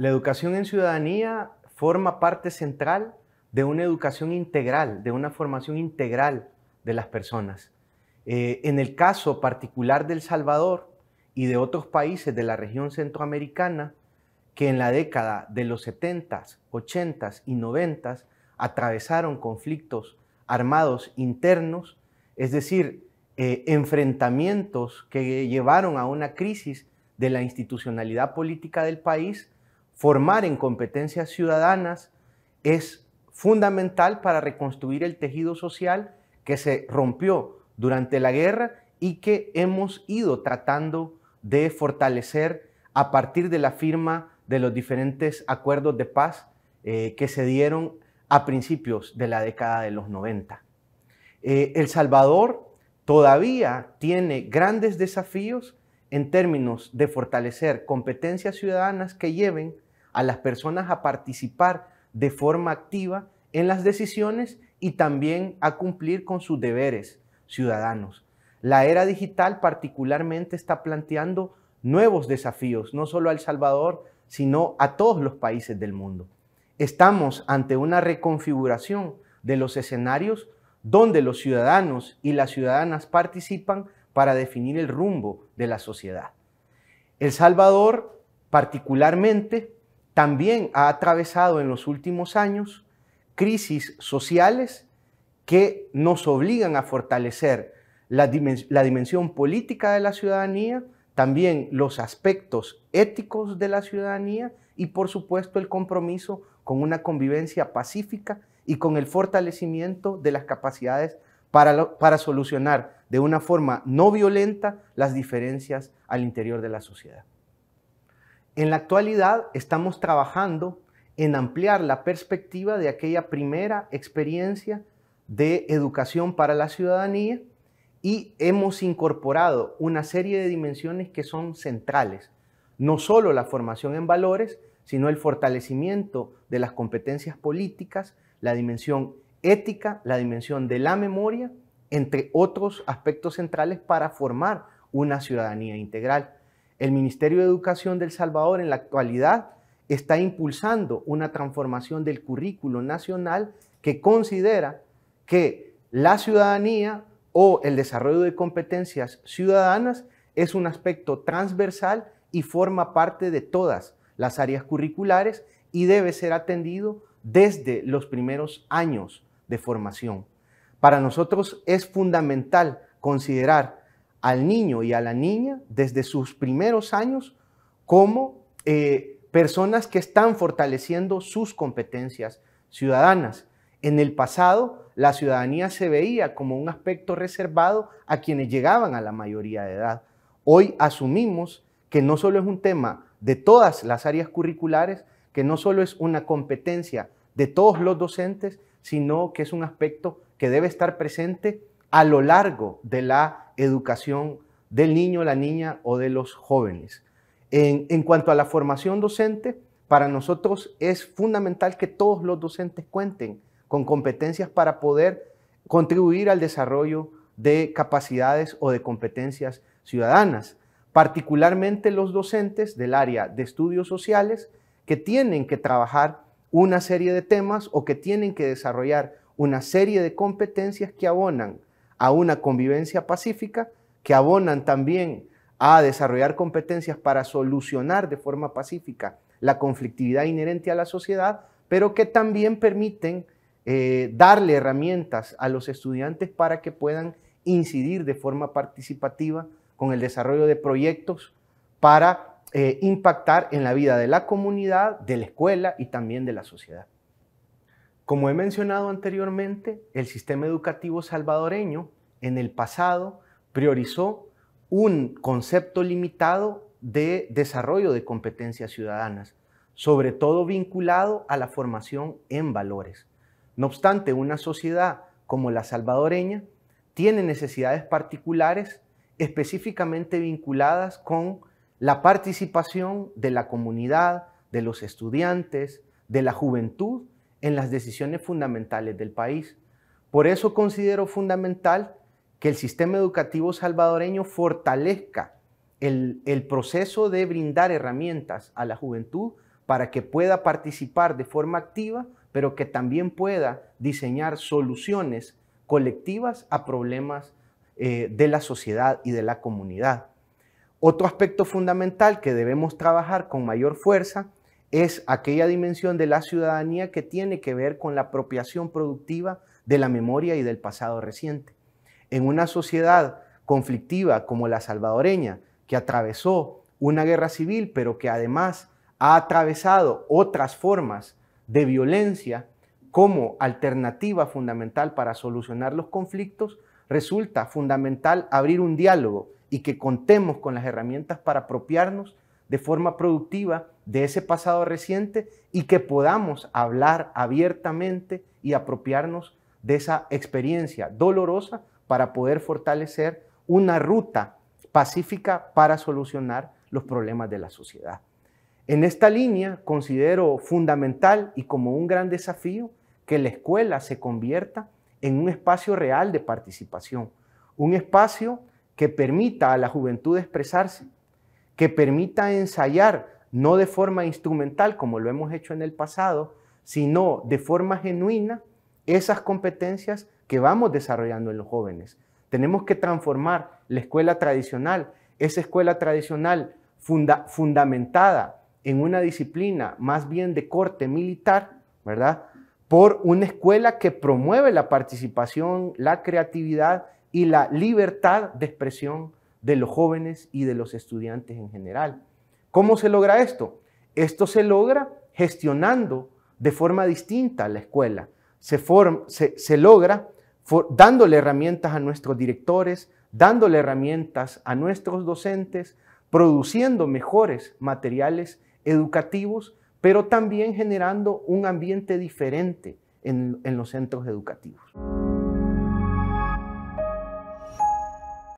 La educación en ciudadanía forma parte central de una educación integral, de una formación integral de las personas. Eh, en el caso particular de El Salvador y de otros países de la región centroamericana, que en la década de los 70s, 80 y 90s atravesaron conflictos armados internos, es decir, eh, enfrentamientos que llevaron a una crisis de la institucionalidad política del país formar en competencias ciudadanas es fundamental para reconstruir el tejido social que se rompió durante la guerra y que hemos ido tratando de fortalecer a partir de la firma de los diferentes acuerdos de paz eh, que se dieron a principios de la década de los 90. Eh, el Salvador todavía tiene grandes desafíos en términos de fortalecer competencias ciudadanas que lleven a las personas a participar de forma activa en las decisiones y también a cumplir con sus deberes ciudadanos. La era digital particularmente está planteando nuevos desafíos, no solo a El Salvador, sino a todos los países del mundo. Estamos ante una reconfiguración de los escenarios donde los ciudadanos y las ciudadanas participan para definir el rumbo de la sociedad. El Salvador particularmente también ha atravesado en los últimos años crisis sociales que nos obligan a fortalecer la, dimensión política de la ciudadanía, también los aspectos éticos de la ciudadanía y por supuesto el compromiso con una convivencia pacífica y con el fortalecimiento de las capacidades para solucionar de una forma no violenta las diferencias al interior de la sociedad. En la actualidad estamos trabajando en ampliar la perspectiva de aquella primera experiencia de educación para la ciudadanía y hemos incorporado una serie de dimensiones que son centrales, no solo la formación en valores, sino el fortalecimiento de las competencias políticas, la dimensión ética, la dimensión de la memoria, entre otros aspectos centrales para formar una ciudadanía integral. El Ministerio de Educación del Salvador en la actualidad está impulsando una transformación del currículo nacional que considera que la ciudadanía o el desarrollo de competencias ciudadanas es un aspecto transversal y forma parte de todas las áreas curriculares y debe ser atendido desde los primeros años de formación. Para nosotros es fundamental considerar al niño y a la niña desde sus primeros años como eh, personas que están fortaleciendo sus competencias ciudadanas. En el pasado, la ciudadanía se veía como un aspecto reservado a quienes llegaban a la mayoría de edad. Hoy asumimos que no solo es un tema de todas las áreas curriculares, que no solo es una competencia de todos los docentes, sino que es un aspecto que debe estar presente a lo largo de la educación del niño, la niña o de los jóvenes. En, cuanto a la formación docente, para nosotros es fundamental que todos los docentes cuenten con competencias para poder contribuir al desarrollo de capacidades o de competencias ciudadanas, particularmente los docentes del área de estudios sociales que tienen que trabajar una serie de temas o que tienen que desarrollar una serie de competencias que abonan a una convivencia pacífica, que abonan también a desarrollar competencias para solucionar de forma pacífica la conflictividad inherente a la sociedad, pero que también permiten eh, darle herramientas a los estudiantes para que puedan incidir de forma participativa con el desarrollo de proyectos para eh, impactar en la vida de la comunidad, de la escuela y también de la sociedad. Como he mencionado anteriormente, el sistema educativo salvadoreño en el pasado priorizó un concepto limitado de desarrollo de competencias ciudadanas, sobre todo vinculado a la formación en valores. No obstante, una sociedad como la salvadoreña tiene necesidades particulares específicamente vinculadas con la participación de la comunidad, de los estudiantes, de la juventud en las decisiones fundamentales del país. Por eso considero fundamental que el sistema educativo salvadoreño fortalezca el, proceso de brindar herramientas a la juventud para que pueda participar de forma activa, pero que también pueda diseñar soluciones colectivas a problemas eh, de la sociedad y de la comunidad. Otro aspecto fundamental que debemos trabajar con mayor fuerza es aquella dimensión de la ciudadanía que tiene que ver con la apropiación productiva de la memoria y del pasado reciente. En una sociedad conflictiva como la salvadoreña, que atravesó una guerra civil, pero que además ha atravesado otras formas de violencia como alternativa fundamental para solucionar los conflictos, resulta fundamental abrir un diálogo y que contemos con las herramientas para apropiarnos de forma productiva de ese pasado reciente y que podamos hablar abiertamente y apropiarnos de esa experiencia dolorosa para poder fortalecer una ruta pacífica para solucionar los problemas de la sociedad. En esta línea considero fundamental y como un gran desafío que la escuela se convierta en un espacio real de participación, un espacio que permita a la juventud expresarse, que permita ensayar, no de forma instrumental como lo hemos hecho en el pasado, sino de forma genuina esas competencias que vamos desarrollando en los jóvenes. Tenemos que transformar la escuela tradicional, esa escuela tradicional fundamentada en una disciplina más bien de corte militar, ¿verdad? Por una escuela que promueve la participación, la creatividad y la libertad de expresión de los jóvenes y de los estudiantes en general. ¿Cómo se logra esto? Esto se logra gestionando de forma distinta la escuela. Se, logra dándole herramientas a nuestros directores, dándole herramientas a nuestros docentes, produciendo mejores materiales educativos, pero también generando un ambiente diferente en los centros educativos.